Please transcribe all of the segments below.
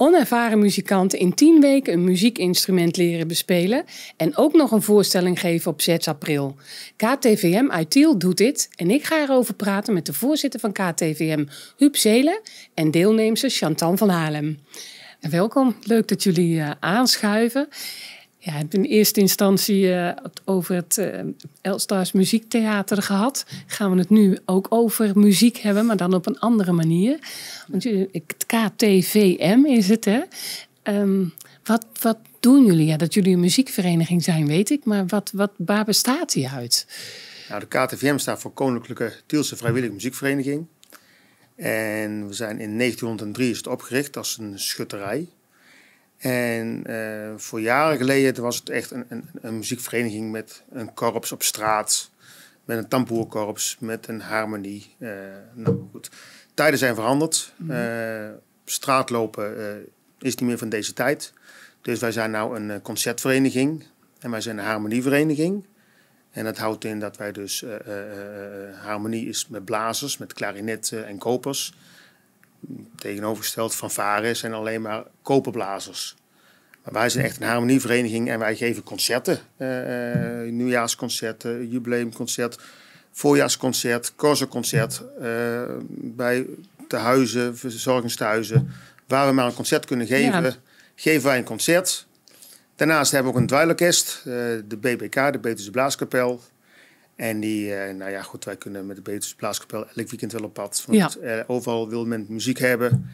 onervaren muzikanten in tien weken een muziekinstrument leren bespelen en ook nog een voorstelling geven op 6 april. KTVM ITIL doet dit en ik ga erover praten met de voorzitter van KTVM, Huub Zelen, en deelnemster Chantal van Halem. Welkom, leuk dat jullie eh, aanschuiven. Ja, in eerste instantie uh, over het eh, Elstars Muziektheater gehad. Gaan we het nu ook over muziek hebben, maar dan op een andere manier. Want het KTVM is het, hè? Ehm, wat, wat doen jullie? Ja, dat jullie een muziekvereniging zijn, weet ik. Maar wat, wat, waar bestaat die uit? Nou, de KTVM staat voor Koninklijke Tielse Vrijwillige Muziekvereniging. En we zijn in 1903 is het opgericht als een schutterij. En eh, voor jaren geleden was het echt een, een, een, muziekvereniging met een korps op straat. Met een tamboerkorps, met een harmonie. Eh, nou goed, tijden zijn veranderd. Mm -hmm. straatlopen is niet meer van deze tijd. Dus wij zijn nou een concertvereniging. En wij zijn een harmonievereniging. En dat houdt in dat wij dus... harmonie is met blazers, met klarinetten en kopers tegenovergesteld, fanfares en alleen maar koperblazers wij zijn echt een harmonievereniging en wij geven concerten. Uh, nieuwjaarsconcerten, jubileumconcert, voorjaarsconcert, corsoconcert. Uh, eh, bij tehuizen, verzorgingstehuizen. Waar we maar een concert kunnen geven, geven wij een concert. Daarnaast hebben we ook een dweilorkest, de BBK, de Betuwse Blaaskapel. En die, nou ja, goed, wij kunnen met de Betuwse Blaaskapel elk weekend wel op pad. Want overal wil men muziek hebben.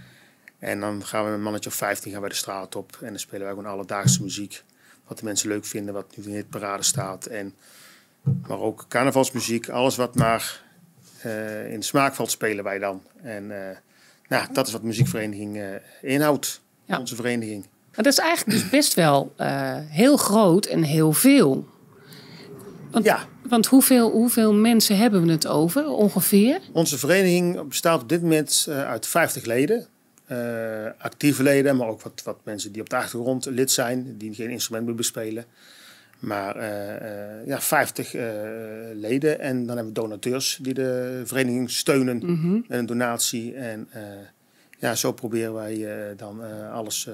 En dan gaan we met een mannetje of 15 gaan de straat op. En dan spelen wij gewoon alledaagse muziek. Wat de mensen leuk vinden, wat nu in het parade staat. En, maar ook carnavalsmuziek, alles wat maar eh, in de smaak valt, spelen wij dan. En eh, nou, dat is wat de muziekvereniging uh, inhoudt, onze vereniging. dat is eigenlijk dus best wel heel groot en heel veel. Want, ja. want hoeveel, hoeveel mensen hebben we het over ongeveer? Onze vereniging bestaat op dit moment uit 50 leden. Eh, actieve leden, maar ook wat, wat mensen die op de achtergrond lid zijn, die geen instrument meer bespelen. Maar eh, eh, ja, 50 leden en dan hebben we donateurs die de vereniging steunen mhm. met een donatie. En ja, zo proberen wij dan alles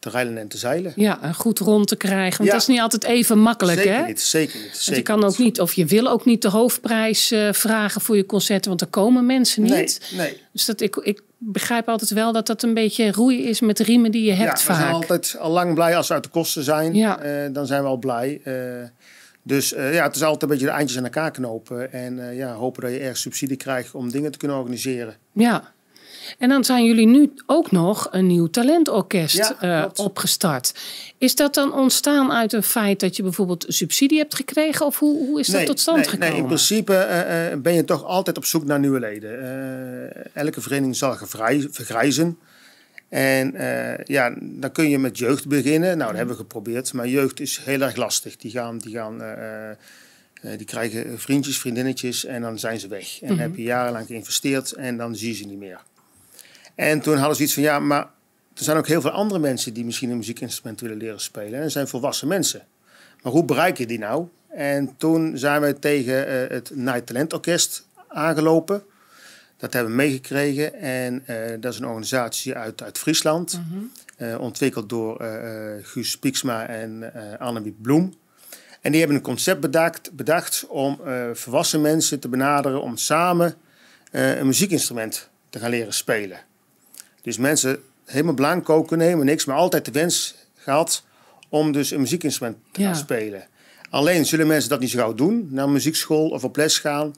te reilen en te zeilen. Ja, een goed rond te krijgen. Want dat is niet altijd even makkelijk, zeker hè? Niet, zeker niet. Zeker je kan ook niet, of je wil ook niet de hoofdprijs eh, vragen voor je concerten, want er komen mensen niet. Nee, nee. Dus dat, ik, ik begrijp altijd wel dat dat een beetje roeien is met de riemen die je hebt ja, vaak. we zijn altijd al lang blij als we uit de kosten zijn. Ja. Eh, dan zijn we al blij. Eh, dus ja, het is altijd een beetje de eindjes aan elkaar knopen. En ja, hopen dat je ergens subsidie krijgt om dingen te kunnen organiseren. Ja, en dan zijn jullie nu ook nog een nieuw talentorkest eh, opgestart. Is dat dan ontstaan uit een feit dat je bijvoorbeeld subsidie hebt gekregen? Of hoe, hoe is dat tot stand gekomen? Nee, in principe eh, eh, ben je toch altijd op zoek naar nieuwe leden. elke vereniging zal vergrijzen. En ja, dan kun je met jeugd beginnen. Nou, dat hebben we geprobeerd. Maar jeugd is heel erg lastig. Die, gaan, die, gaan, die krijgen vriendjes, vriendinnetjes en dan zijn ze weg. En mm heb je jarenlang geïnvesteerd en dan zie je ze niet meer. En toen hadden ze iets van, ja, maar er zijn ook heel veel andere mensen die misschien een muziekinstrument willen leren spelen. En dat zijn volwassen mensen. Maar hoe bereik je die nou? En toen zijn we tegen eh, het Night Talent Orkest aangelopen. Dat hebben we meegekregen. En eh, dat is een organisatie uit, uit Friesland. Mm ontwikkeld door Guus Pieksma en Annemie Bloem. En die hebben een concept bedacht, bedacht om volwassen mensen te benaderen om samen een muziekinstrument te gaan leren spelen. Dus mensen helemaal blanco kunnen nemen. niks, maar altijd de wens gehad om dus een muziekinstrument te gaan spelen. Alleen zullen mensen dat niet zo gauw doen, naar muziekschool of op les gaan.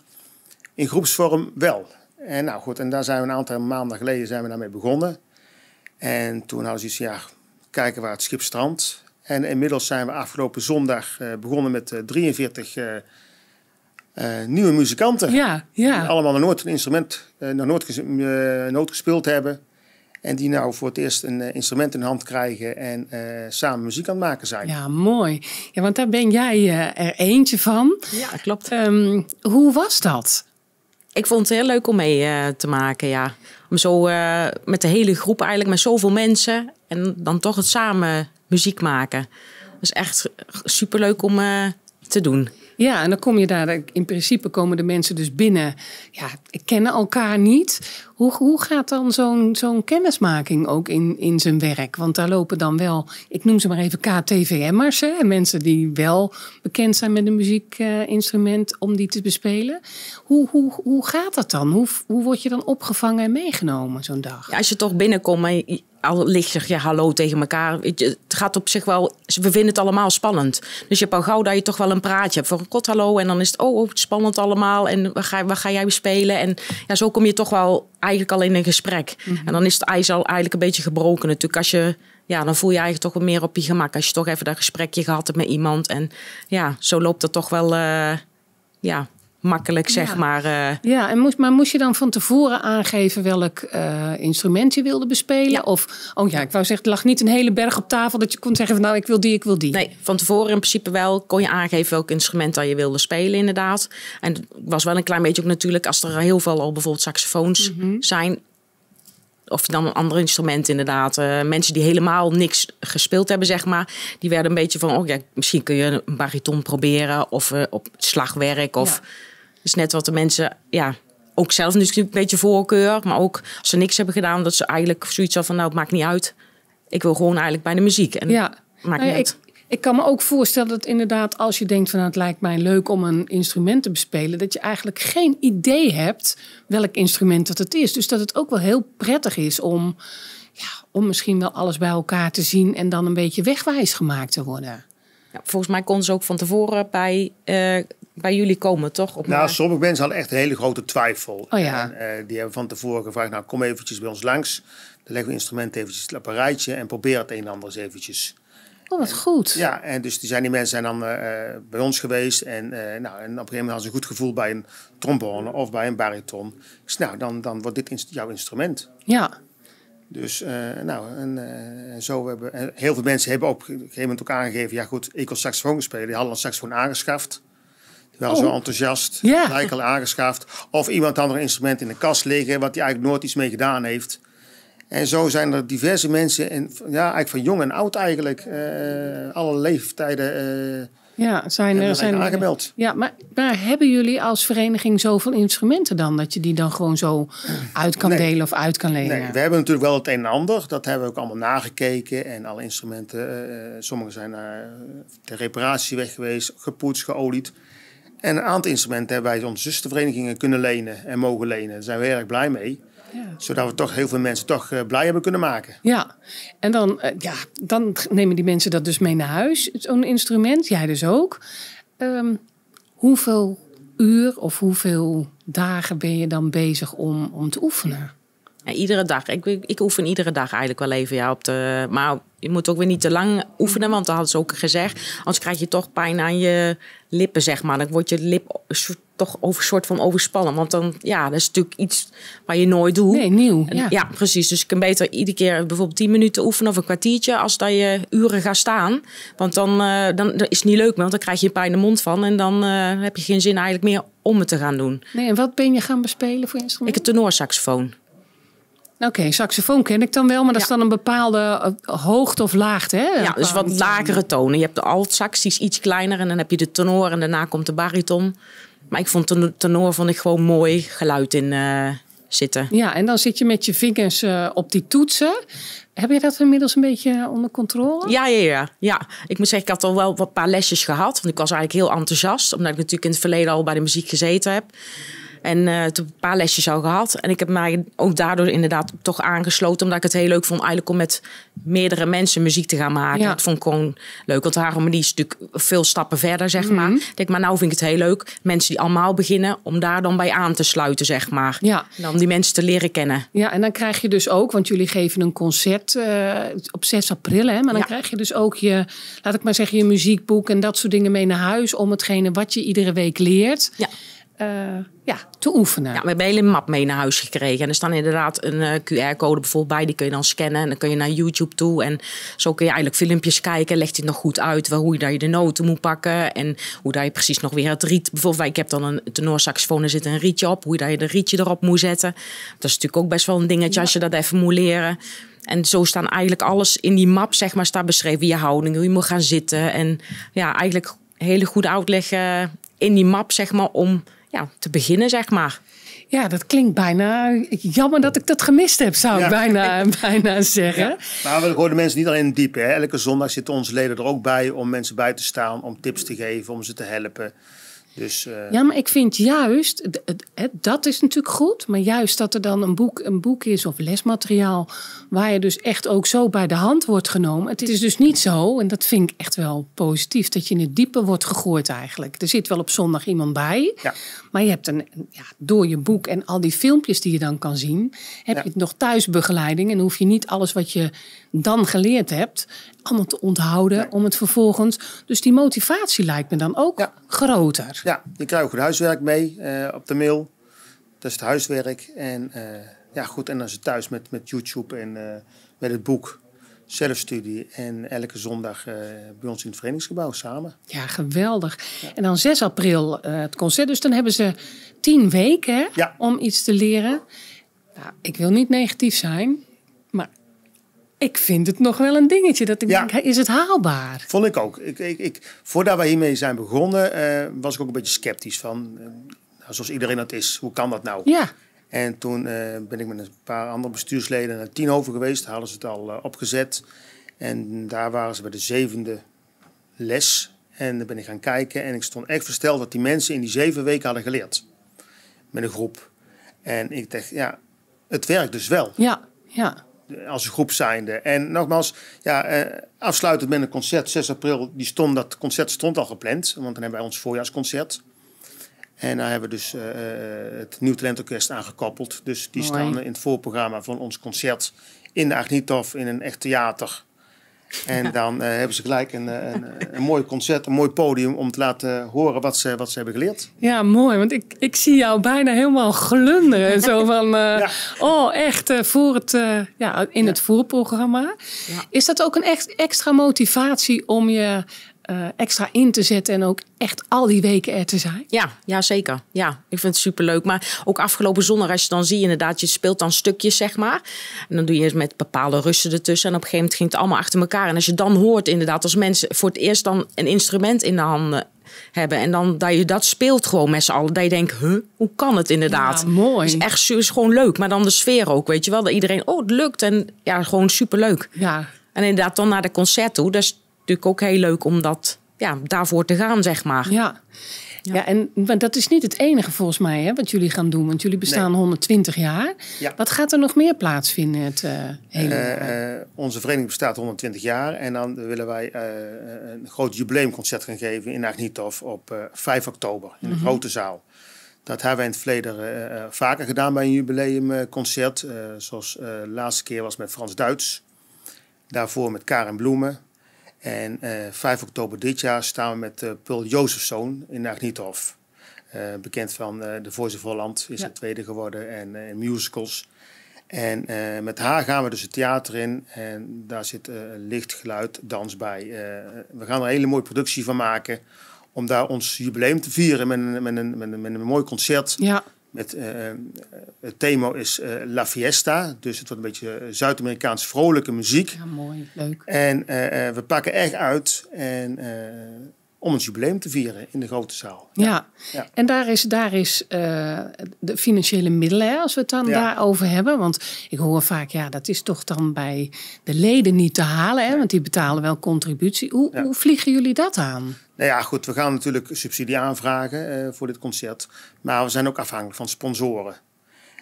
In groepsvorm wel. En nou goed, en daar zijn we een aantal maanden geleden zijn we daarmee begonnen. En toen hadden ze iets, ja, kijken waar het schip strandt. En inmiddels zijn we afgelopen zondag eh, begonnen met 43 uh, eh, eh, nieuwe muzikanten. Ja, ja. Die allemaal naar nooit een instrument, naar nooit, gespeeld hebben. En die nou voor het eerst een eh, instrument in de hand krijgen en eh, samen muziek aan het maken zijn. Ja, mooi. Ja, want daar ben jij eh, er eentje van. Ja, klopt. Ehm, hoe was dat? Ik vond het heel leuk om mee te maken, ja. Om zo met de hele groep eigenlijk, met zoveel mensen. En dan toch het samen muziek maken. Dat is echt superleuk om te doen. Ja, en dan kom je daar, in principe komen de mensen dus binnen. Ja, kennen elkaar niet. Hoe, hoe gaat dan zo'n zo'n kennismaking ook in, in zijn werk? Want daar lopen dan wel, ik noem ze maar even KTVM'ers. Hè? Mensen die wel bekend zijn met een muziekinstrument om die te bespelen. Hoe, hoe, hoe gaat dat dan? Hoe, hoe word je dan opgevangen en meegenomen zo'n dag? Ja, als je toch binnenkomt en al licht zeg je hallo tegen elkaar. Weet je, gaat op zich wel, we vinden het allemaal spannend. Dus je hebt al gauw dat je toch wel een praatje hebt voor een kot hallo. En dan is het, oh, oh spannend allemaal. En waar ga, waar ga jij spelen? En ja, zo kom je toch wel eigenlijk al in een gesprek. Mhm. En dan is het ijs al eigenlijk een beetje gebroken natuurlijk. Als je, ja, dan voel je eigenlijk toch wel meer op je gemak. Als je toch even dat gesprekje gehad hebt met iemand. En ja, zo loopt dat toch wel, eh, ja, makkelijk, zeg maar. Eh, ja, en moest, maar moest je dan van tevoren aangeven welk eh, instrument je wilde bespelen? Of, oh ja, ik wou zeggen, er lag niet een hele berg op tafel dat je kon zeggen van nou, ik wil die, ik wil die. Nee, van tevoren in principe wel kon je aangeven welk instrument dat je wilde spelen, inderdaad. En het was wel een klein beetje ook natuurlijk, als er heel veel al bijvoorbeeld saxofoons mhm. zijn, of dan een ander instrument inderdaad. Eh, mensen die helemaal niks gespeeld hebben, zeg maar, die werden een beetje van, oh ja, misschien kun je een bariton proberen of op slagwerk of. Dus net wat de mensen, ja, ook zelf natuurlijk een beetje voorkeur. Maar ook als ze niks hebben gedaan, dat ze eigenlijk zoiets van, nou, het maakt niet uit. Ik wil gewoon eigenlijk bij de muziek. En ja. maakt nou niet ik, uit. Ik kan me ook voorstellen dat inderdaad als je denkt van nou, het lijkt mij leuk om een instrument te bespelen, dat je eigenlijk geen idee hebt welk instrument dat het is. Dus dat het ook wel heel prettig is om, ja, om misschien wel alles bij elkaar te zien en dan een beetje wegwijs gemaakt te worden. Ja, volgens mij kon ze ook van tevoren bij eh, bij jullie komen, toch? Op nou, sommige mensen hadden echt een hele grote twijfel. Oh en, eh, die hebben van tevoren gevraagd, nou kom eventjes bij ons langs. Dan leggen we instrumenten eventjes op een rijtje en probeer het een en ander eens eventjes. Oh, wat en, goed. Ja, en dus die zijn die mensen zijn dan eh, bij ons geweest. En, eh, nou, en op een gegeven moment hadden ze een goed gevoel bij een trombone of bij een bariton. Dus nou, dan, dan wordt dit inst jouw instrument. Ja. Dus nou, en, zo hebben heel veel mensen hebben op een gegeven moment ook aangegeven, ja goed, ik wil saxofoon spelen. Die hadden een saxofoon aangeschaft wel zo oh. enthousiast, ja. gelijk al Of iemand ander instrument in de kast liggen, wat hij eigenlijk nooit iets mee gedaan heeft. En zo zijn er diverse mensen, en, ja, eigenlijk van jong en oud eigenlijk, eh, alle leeftijden. Uh, ja, zijn er zijn aangemeld. Ja, maar, maar hebben jullie als vereniging zoveel instrumenten dan dat je die dan gewoon zo uit kan delen of uit kan lenen? Nee, we hebben natuurlijk wel het een en ander. Dat hebben we ook allemaal nagekeken en alle instrumenten. Uh, sommige zijn naar de reparatie weg geweest, gepoetst, geolied. En een aantal instrumenten hebben wij onze zusterverenigingen kunnen lenen en mogen lenen. Daar zijn we heel erg blij mee. Ja. Zodat we toch heel veel mensen toch eh, blij hebben kunnen maken. Ja, en dan, eh, ja, dan nemen die mensen dat dus mee naar huis, zo'n instrument. Jij dus ook. Ehm, hoeveel uur of hoeveel dagen ben je dan bezig om, om te oefenen? iedere dag. Ik, ik, oefen iedere dag eigenlijk wel even. Ja, op de, maar je moet ook weer niet te lang oefenen, want dat hadden ze ook gezegd. Anders krijg je toch pijn aan je lippen, zeg maar. Dan wordt je lip toch een soort van overspannen. Want dan, ja, dat is natuurlijk iets wat je nooit doet. Nee, nieuw. Ja, precies. Dus ik kan beter iedere keer bijvoorbeeld 10 minuten oefenen of een kwartiertje. Als dat je uren gaat staan. Want dan, eh, dan is het niet leuk want dan krijg je een pijn in de mond van. En dan eh, heb je geen zin eigenlijk meer om het te gaan doen. Nee, en wat ben je gaan bespelen voor instrument? Ik heb tenorsaxofoon. Oké, saxofoon ken ik dan wel, maar dat is dan een bepaalde eh, hoogte of laagte. Hè? Ja, dus wat lagere tonen. Je hebt de alt-sax, die is iets kleiner. En dan heb je de tenor en daarna komt de bariton. Maar ik vond de tenor vond ik gewoon mooi geluid in eh, zitten. Ja, en dan zit je met je vingers eh, op die toetsen. Heb je dat inmiddels een beetje onder controle? Ja, ja, ja, ja. Ik moet zeggen, ik had al wel wat paar lesjes gehad. Want ik was eigenlijk heel enthousiast. Omdat ik natuurlijk in het verleden al bij de muziek gezeten heb. En uh, toen een paar lesjes al gehad. En ik heb mij ook daardoor inderdaad toch aangesloten. Omdat ik het heel leuk vond eigenlijk om met meerdere mensen muziek te gaan maken. Ja. Dat vond ik gewoon leuk. Want de harmonie is natuurlijk veel stappen verder, zeg mhm. maar. Ik denk, maar nou vind ik het heel leuk. Mensen die allemaal beginnen, om daar dan bij aan te sluiten, zeg maar. Ja. En om die mensen te leren kennen. Ja, en dan krijg je dus ook, want jullie geven een concert eh, op 6 april, hè. Maar dan krijg je dus ook je, laat ik maar zeggen, je muziekboek en dat soort dingen mee naar huis. Om hetgene wat je iedere week leert. Ja uh, ja, te oefenen. Ja, we hebben een hele map mee naar huis gekregen. En er staan inderdaad een eh, QR-code bijvoorbeeld bij. Die kun je dan scannen en dan kun je naar YouTube toe. En zo kun je eigenlijk filmpjes kijken. Legt hij nog goed uit waar, hoe je daar je de noten moet pakken. En hoe daar je precies nog weer het riet... Bijvoorbeeld, ik heb dan een tenorsaxofoon, er zit een rietje op. Hoe je daar je de rietje erop moet zetten. Dat is natuurlijk ook best wel een dingetje als je dat even moet leren. En zo staan eigenlijk alles in die map, zeg maar, staat beschreven. Je houding, hoe je moet gaan zitten. En ja, eigenlijk hele goede uitleggen eh, in die map, zeg maar, om ja, te beginnen, zeg maar. Ja, dat klinkt bijna. Jammer dat ik dat gemist heb, zou ik bijna, bijna zeggen. Maar nou, we horen mensen niet alleen diep. Hè. Elke zondag zitten onze leden er ook bij om mensen bij te staan, om tips te geven, om ze te helpen. Dus, eh, Ja, maar ik vind juist, dat is natuurlijk goed, maar juist dat er dan een boek, een boek is of lesmateriaal waar je dus echt ook zo bij de hand wordt genomen. Het is dus niet zo, en dat vind ik echt wel positief, dat je in het diepe wordt gegooid eigenlijk. Er zit wel op zondag iemand bij, ja. maar je hebt een, ja, door je boek en al die filmpjes die je dan kan zien, heb je nog thuisbegeleiding en hoef je niet alles wat je dan geleerd hebt allemaal te onthouden om het vervolgens. Dus die motivatie lijkt me dan ook groter. Ja, je krijgt ook goed huiswerk mee eh, op de mail dat is het huiswerk. En eh, ja, goed, en dan ze thuis met, met YouTube en eh, met het boek zelfstudie en elke zondag eh, bij ons in het verenigingsgebouw samen. Ja, geweldig. En dan 6 april het concert. Dus dan hebben ze tien weken ja. om iets te leren. Nou, ik wil niet negatief zijn, maar ik vind het nog wel een dingetje. Dat ik ja. denk, is het haalbaar? Vond ik ook. Ik, ik, ik, voordat wij hiermee zijn begonnen, was ik ook een beetje sceptisch van zoals iedereen dat is. Hoe kan dat nou? Ja. En toen eh, ben ik met een paar andere bestuursleden naar Tienhoven geweest. Daar hadden ze het al eh, opgezet. En daar waren ze bij de zevende les. En dan ben ik gaan kijken en ik stond echt versteld wat die mensen in die zeven weken hadden geleerd. Met een groep. En ik dacht, ja, het werkt dus wel. Ja, ja. Als een groep zijnde. En nogmaals, ja, eh, afsluitend met een concert. 6 april, die stond, dat concert stond al gepland. Want dan hebben wij ons voorjaarsconcert. En daar hebben we dus eh, eh, het Nieuw Talentorkest aan gekoppeld. Dus die staan in het voorprogramma van ons concert in de Agnitov in een echt theater. En dan eh, hebben ze gelijk een, een, een, mooi concert, een mooi podium om te laten horen wat ze, wat ze hebben geleerd. Ja, mooi. Want ik, ik zie jou bijna helemaal glunderen. Zo van, oh echt, voor het, ja, in het voorprogramma. Is dat ook een echt extra motivatie om je eh, extra in te zetten en ook echt al die weken er te zijn. Ja, ja zeker. Ja, ik vind het superleuk. Maar ook afgelopen zondag, als je dan ziet, inderdaad, je speelt dan stukjes, zeg maar. En dan doe je het met bepaalde rusten ertussen. En op een gegeven moment ging het allemaal achter elkaar. En als je dan hoort, inderdaad, als mensen voor het eerst dan een instrument in de handen hebben. En dan dat je dat speelt gewoon met z'n allen. Dat je denkt, hoe kan het inderdaad? mooi. Het is echt is gewoon leuk. Maar dan de sfeer ook, weet je wel. Dat iedereen, oh, het lukt. En ja, gewoon superleuk. Ja. En inderdaad, dan naar de concert toe. Dus natuurlijk ook heel leuk om dat, ja, daarvoor te gaan, zeg maar. Ja. Ja. en dat is niet het enige volgens mij hè, wat jullie gaan doen. Want jullie bestaan 120 jaar. Ja. Wat gaat er nog meer plaatsvinden het eh, hele eh, eh, onze vereniging bestaat 120 jaar. En dan willen wij een groot jubileumconcert gaan geven in Agnitov op 5 oktober. In de mhm. grote zaal. Dat hebben we in het verleden vaker gedaan bij een jubileumconcert. zoals de laatste keer was met Frans Duits. Daarvoor met Karen Bloemen. En 5 eh, oktober dit jaar staan we met eh, Paul Jozefzoon in Agniethof. Eh, bekend van de Voice of Holland, is het tweede geworden en musicals. En met haar gaan we dus het theater in. En daar zit uh, licht, geluid, dans bij. we gaan er een hele mooie productie van maken. Om daar ons jubileum te vieren met een, met een, met een, met een mooi concert. Ja. Met, eh, eh, het thema is eh, La Fiesta, dus het wordt een beetje Zuid-Amerikaans vrolijke muziek. Ja, mooi, leuk. En we pakken echt uit en om een jubileum te vieren in de grote zaal. Ja, en daar is, daar is eh, de financiële middelen, als we het dan ja. daarover hebben. Want ik hoor vaak, ja, dat is toch dan bij de leden niet te halen, hè, want die betalen wel contributie. Hoe, hoe vliegen jullie dat aan? Nou ja, goed, we gaan natuurlijk subsidie aanvragen eh, voor dit concert. Maar we zijn ook afhankelijk van sponsoren.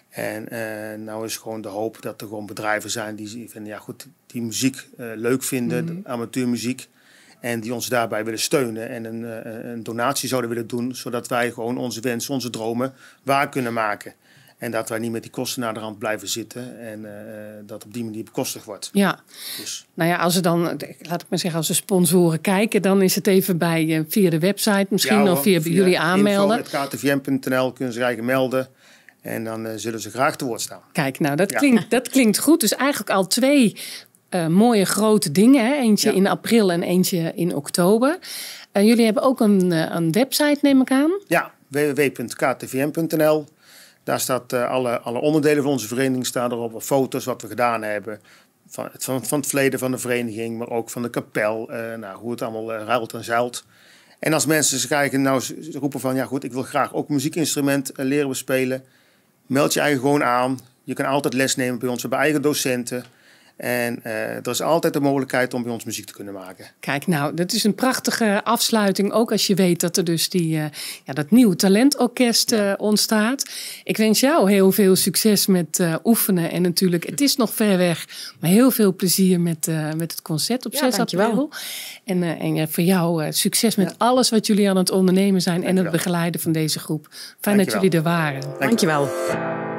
En uh, nou is gewoon de hoop dat er gewoon bedrijven zijn die vinden, ja goed, die muziek leuk vinden, mhm. amateurmuziek. En die ons daarbij willen steunen en eh, een, een, donatie zouden willen doen, zodat wij gewoon onze wensen, onze dromen waar kunnen maken. En dat wij niet met die kosten naar de rand blijven zitten en eh, eh, dat op die manier bekostigd wordt. Ja, dus. nou ja, als ze dan, laat ik maar zeggen, als de sponsoren kijken, dan is het even bij, via de website misschien ja, of via, jullie aanmelden. Via ktvm.nl kunnen ze eigenlijk melden. En dan zullen ze graag te woord staan. Kijk, nou dat, klinkt, dat klinkt goed. Dus eigenlijk al twee eh, mooie grote dingen. Hè? Eentje in april en eentje in oktober. En eh, jullie hebben ook een, eh, een website, neem ik aan. Ja, www.ktvm.nl. Daar staat alle, alle onderdelen van onze vereniging staan erop. Foto's wat we gedaan hebben. Van het, van, van het verleden van de vereniging, maar ook van de kapel. nou, hoe het allemaal ruilt en zeilt. En als mensen ze krijgen, nou ze roepen van ja goed, ik wil graag ook muziekinstrument leren bespelen. Meld je eigen gewoon aan. Je kan altijd les nemen bij ons. We hebben eigen docenten. En uh, er is altijd de mogelijkheid om bij ons muziek te kunnen maken. Kijk, nou, dat is een prachtige afsluiting. Ook als je weet dat er dus die, eh, ja, dat nieuwe talentorkest eh, ontstaat. Ik wens jou heel veel succes met oefenen. En natuurlijk, het is nog ver weg. Maar heel veel plezier met, met het concert op ja, 6 april. En, en voor jou succes met alles wat jullie aan het ondernemen zijn. En het begeleiden van deze groep. Fijn dat jullie er waren. Dankjewel. dankjewel.